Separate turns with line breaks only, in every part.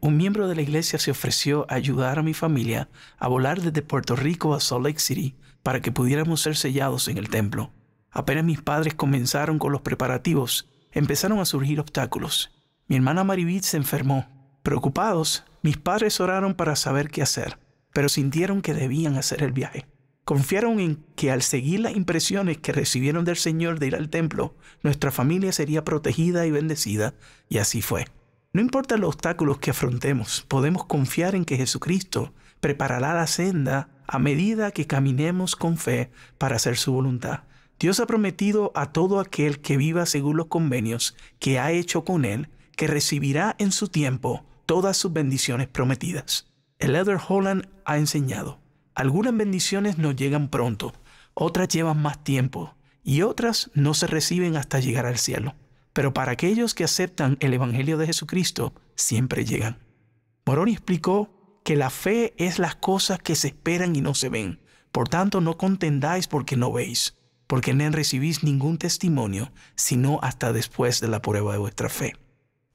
un miembro de la iglesia se ofreció a ayudar a mi familia a volar desde Puerto Rico a Salt Lake City para que pudiéramos ser sellados en el templo. Apenas mis padres comenzaron con los preparativos, empezaron a surgir obstáculos. Mi hermana Maribit se enfermó. Preocupados, mis padres oraron para saber qué hacer, pero sintieron que debían hacer el viaje. Confiaron en que al seguir las impresiones que recibieron del Señor de ir al templo, nuestra familia sería protegida y bendecida, y así fue. No importa los obstáculos que afrontemos, podemos confiar en que Jesucristo preparará la senda a medida que caminemos con fe para hacer su voluntad. Dios ha prometido a todo aquel que viva según los convenios que ha hecho con él, que recibirá en su tiempo todas sus bendiciones prometidas. El Elder Holland ha enseñado, algunas bendiciones nos llegan pronto, otras llevan más tiempo y otras no se reciben hasta llegar al cielo pero para aquellos que aceptan el Evangelio de Jesucristo, siempre llegan. Moroni explicó que la fe es las cosas que se esperan y no se ven. Por tanto, no contendáis porque no veis, porque no recibís ningún testimonio, sino hasta después de la prueba de vuestra fe.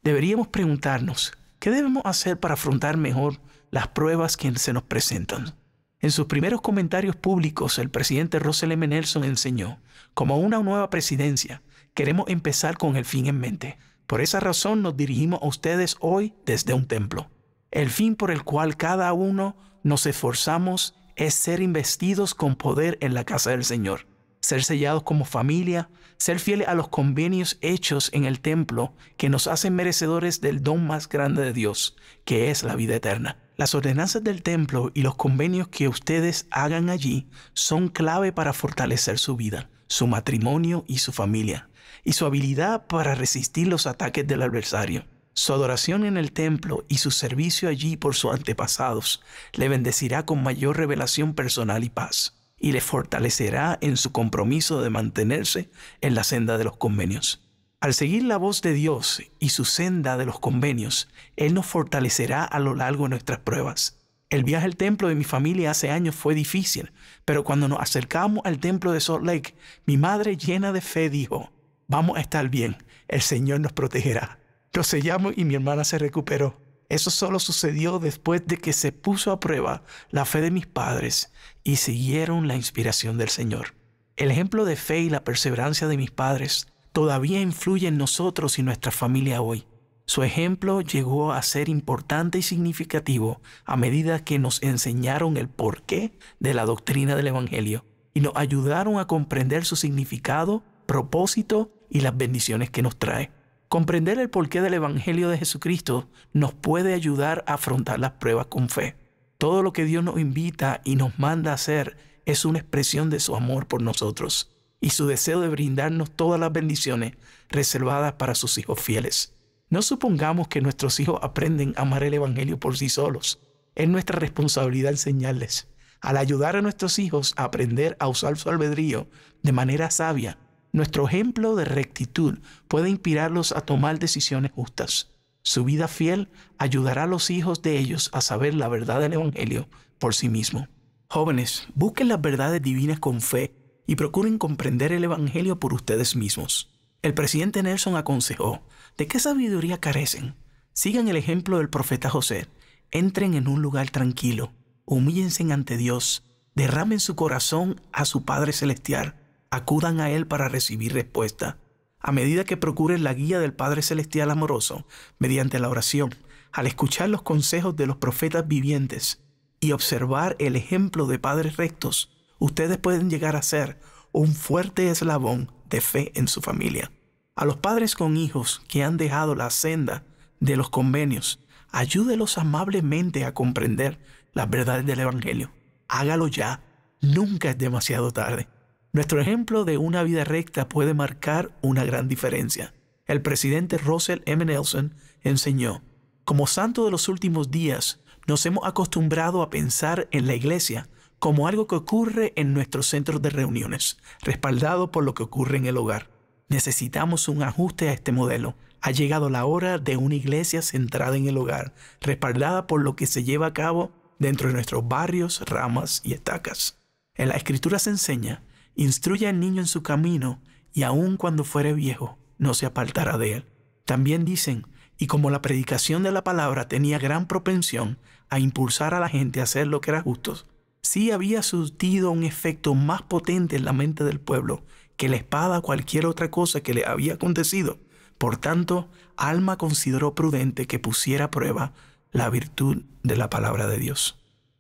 Deberíamos preguntarnos, ¿qué debemos hacer para afrontar mejor las pruebas que se nos presentan? En sus primeros comentarios públicos, el presidente Russell M. Nelson enseñó, como una nueva presidencia, queremos empezar con el fin en mente. Por esa razón nos dirigimos a ustedes hoy desde un templo. El fin por el cual cada uno nos esforzamos es ser investidos con poder en la casa del Señor, ser sellados como familia, ser fieles a los convenios hechos en el templo que nos hacen merecedores del don más grande de Dios, que es la vida eterna. Las ordenanzas del templo y los convenios que ustedes hagan allí son clave para fortalecer su vida, su matrimonio y su familia y su habilidad para resistir los ataques del adversario. Su adoración en el templo y su servicio allí por sus antepasados le bendecirá con mayor revelación personal y paz, y le fortalecerá en su compromiso de mantenerse en la senda de los convenios. Al seguir la voz de Dios y su senda de los convenios, Él nos fortalecerá a lo largo de nuestras pruebas. El viaje al templo de mi familia hace años fue difícil, pero cuando nos acercamos al templo de Salt Lake, mi madre llena de fe dijo, vamos a estar bien, el Señor nos protegerá. Nos sellamos y mi hermana se recuperó. Eso solo sucedió después de que se puso a prueba la fe de mis padres y siguieron la inspiración del Señor. El ejemplo de fe y la perseverancia de mis padres todavía influye en nosotros y nuestra familia hoy. Su ejemplo llegó a ser importante y significativo a medida que nos enseñaron el porqué de la doctrina del Evangelio y nos ayudaron a comprender su significado, propósito y las bendiciones que nos trae. Comprender el porqué del Evangelio de Jesucristo nos puede ayudar a afrontar las pruebas con fe. Todo lo que Dios nos invita y nos manda a hacer es una expresión de su amor por nosotros y su deseo de brindarnos todas las bendiciones reservadas para sus hijos fieles. No supongamos que nuestros hijos aprenden a amar el Evangelio por sí solos. Es nuestra responsabilidad enseñarles. Al ayudar a nuestros hijos a aprender a usar su albedrío de manera sabia, nuestro ejemplo de rectitud puede inspirarlos a tomar decisiones justas. Su vida fiel ayudará a los hijos de ellos a saber la verdad del Evangelio por sí mismo. Jóvenes, busquen las verdades divinas con fe y procuren comprender el Evangelio por ustedes mismos. El presidente Nelson aconsejó, ¿de qué sabiduría carecen? Sigan el ejemplo del profeta José, entren en un lugar tranquilo, humíllense ante Dios, derramen su corazón a su Padre Celestial acudan a Él para recibir respuesta. A medida que procuren la guía del Padre Celestial amoroso, mediante la oración, al escuchar los consejos de los profetas vivientes y observar el ejemplo de padres rectos, ustedes pueden llegar a ser un fuerte eslabón de fe en su familia. A los padres con hijos que han dejado la senda de los convenios, ayúdelos amablemente a comprender las verdades del Evangelio. Hágalo ya, nunca es demasiado tarde. Nuestro ejemplo de una vida recta puede marcar una gran diferencia. El presidente Russell M. Nelson enseñó, como santo de los últimos días, nos hemos acostumbrado a pensar en la iglesia como algo que ocurre en nuestros centros de reuniones, respaldado por lo que ocurre en el hogar. Necesitamos un ajuste a este modelo. Ha llegado la hora de una iglesia centrada en el hogar, respaldada por lo que se lleva a cabo dentro de nuestros barrios, ramas y estacas. En la escritura se enseña Instruye al niño en su camino, y aun cuando fuere viejo, no se apartará de él. También dicen, y como la predicación de la palabra tenía gran propensión a impulsar a la gente a hacer lo que era justo, sí había surtido un efecto más potente en la mente del pueblo que la espada o cualquier otra cosa que le había acontecido. Por tanto, Alma consideró prudente que pusiera a prueba la virtud de la palabra de Dios.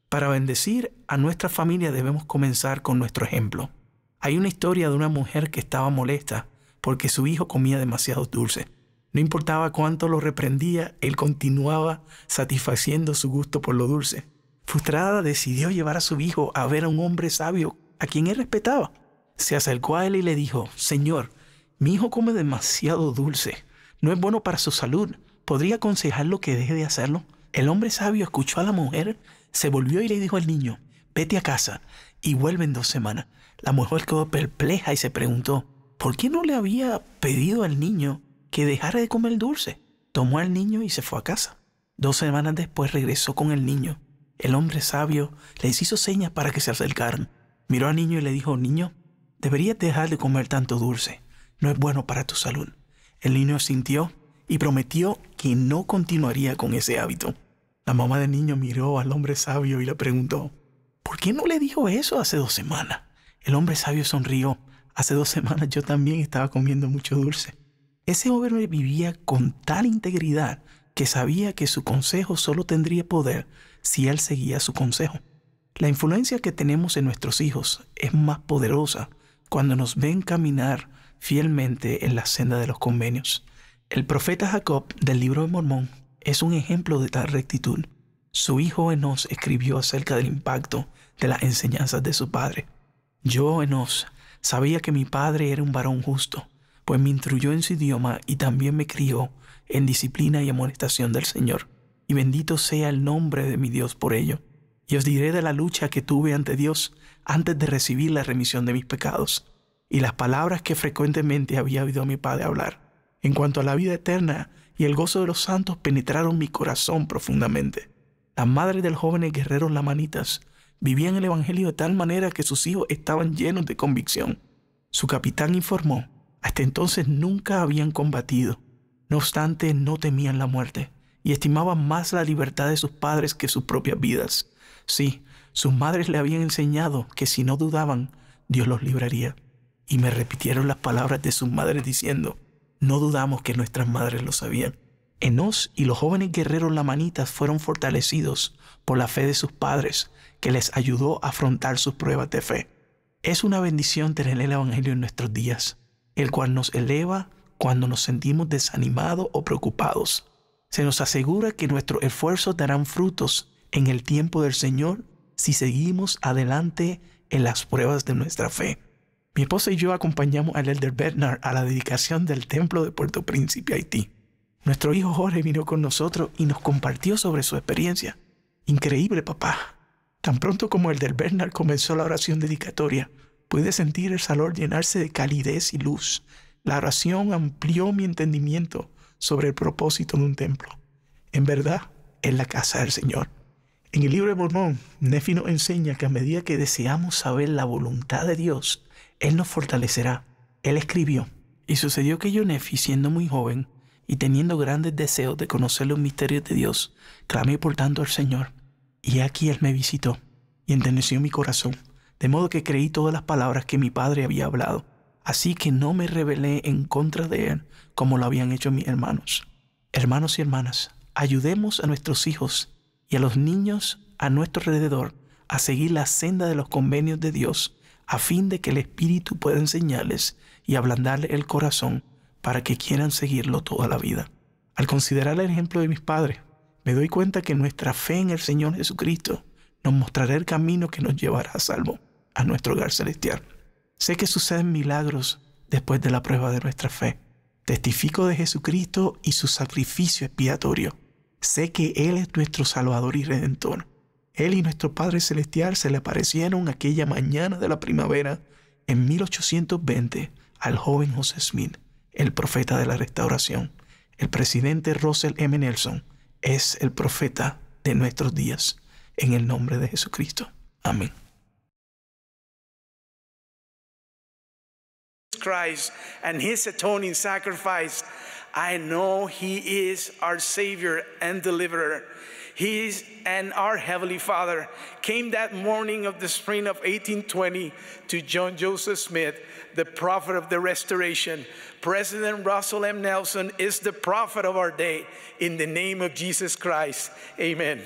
Para bendecir a nuestra familia debemos comenzar con nuestro ejemplo. Hay una historia de una mujer que estaba molesta porque su hijo comía demasiado dulce. No importaba cuánto lo reprendía, él continuaba satisfaciendo su gusto por lo dulce. Frustrada, decidió llevar a su hijo a ver a un hombre sabio a quien él respetaba. Se acercó a él y le dijo, Señor, mi hijo come demasiado dulce. No es bueno para su salud. ¿Podría aconsejarlo que deje de hacerlo? El hombre sabio escuchó a la mujer, se volvió y le dijo al niño, vete a casa y vuelve en dos semanas. La mujer quedó perpleja y se preguntó, ¿por qué no le había pedido al niño que dejara de comer dulce? Tomó al niño y se fue a casa. Dos semanas después regresó con el niño. El hombre sabio les hizo señas para que se acercaran. Miró al niño y le dijo, niño, deberías dejar de comer tanto dulce. No es bueno para tu salud. El niño sintió y prometió que no continuaría con ese hábito. La mamá del niño miró al hombre sabio y le preguntó, ¿por qué no le dijo eso hace dos semanas? El hombre sabio sonrió. Hace dos semanas yo también estaba comiendo mucho dulce. Ese hombre vivía con tal integridad que sabía que su consejo solo tendría poder si él seguía su consejo. La influencia que tenemos en nuestros hijos es más poderosa cuando nos ven caminar fielmente en la senda de los convenios. El profeta Jacob del libro de Mormón es un ejemplo de tal rectitud. Su hijo Enos escribió acerca del impacto de las enseñanzas de su padre. Yo, Enos, sabía que mi padre era un varón justo, pues me instruyó en su idioma y también me crió en disciplina y amonestación del Señor. Y bendito sea el nombre de mi Dios por ello. Y os diré de la lucha que tuve ante Dios antes de recibir la remisión de mis pecados y las palabras que frecuentemente había oído mi padre hablar. En cuanto a la vida eterna y el gozo de los santos penetraron mi corazón profundamente. Las madres del joven guerrero lamanitas vivían el Evangelio de tal manera que sus hijos estaban llenos de convicción. Su capitán informó, hasta entonces nunca habían combatido, no obstante no temían la muerte y estimaban más la libertad de sus padres que sus propias vidas. Sí, sus madres le habían enseñado que si no dudaban, Dios los libraría. Y me repitieron las palabras de sus madres diciendo, no dudamos que nuestras madres lo sabían. Enos y los jóvenes guerreros lamanitas fueron fortalecidos por la fe de sus padres que les ayudó a afrontar sus pruebas de fe. Es una bendición tener el Evangelio en nuestros días, el cual nos eleva cuando nos sentimos desanimados o preocupados. Se nos asegura que nuestros esfuerzos darán frutos en el tiempo del Señor si seguimos adelante en las pruebas de nuestra fe. Mi esposa y yo acompañamos al elder Bernard a la dedicación del templo de Puerto Príncipe, Haití. Nuestro hijo Jorge vino con nosotros y nos compartió sobre su experiencia. Increíble, papá. Tan pronto como el del Bernard comenzó la oración dedicatoria, pude sentir el salón llenarse de calidez y luz. La oración amplió mi entendimiento sobre el propósito de un templo. En verdad, es la casa del Señor. En el libro de Mormón, Nefi nos enseña que a medida que deseamos saber la voluntad de Dios, Él nos fortalecerá. Él escribió, y sucedió que yo, Nefi, siendo muy joven y teniendo grandes deseos de conocer los misterios de Dios, clamé por tanto al Señor y aquí él me visitó y enteneció mi corazón, de modo que creí todas las palabras que mi padre había hablado. Así que no me rebelé en contra de él como lo habían hecho mis hermanos. Hermanos y hermanas, ayudemos a nuestros hijos y a los niños a nuestro alrededor a seguir la senda de los convenios de Dios, a fin de que el Espíritu pueda enseñarles y ablandarle el corazón para que quieran seguirlo toda la vida. Al considerar el ejemplo de mis padres, me doy cuenta que nuestra fe en el Señor Jesucristo nos mostrará el camino que nos llevará a salvo a nuestro hogar celestial. Sé que suceden milagros después de la prueba de nuestra fe. Testifico de Jesucristo y su sacrificio expiatorio. Sé que Él es nuestro Salvador y Redentor. Él y nuestro Padre Celestial se le aparecieron aquella mañana de la primavera en 1820 al joven José Smith, el profeta de la restauración, el presidente Russell M. Nelson, es el profeta de nuestros días. En el nombre de Jesucristo. Amén. Christ and his atoning sacrifice, I know he is our Savior and deliverer. He's and our Heavenly Father came that morning of the spring of 1820 to John Joseph Smith, the prophet of the restoration. President Russell M. Nelson is the prophet of our day in the name of Jesus Christ. Amen.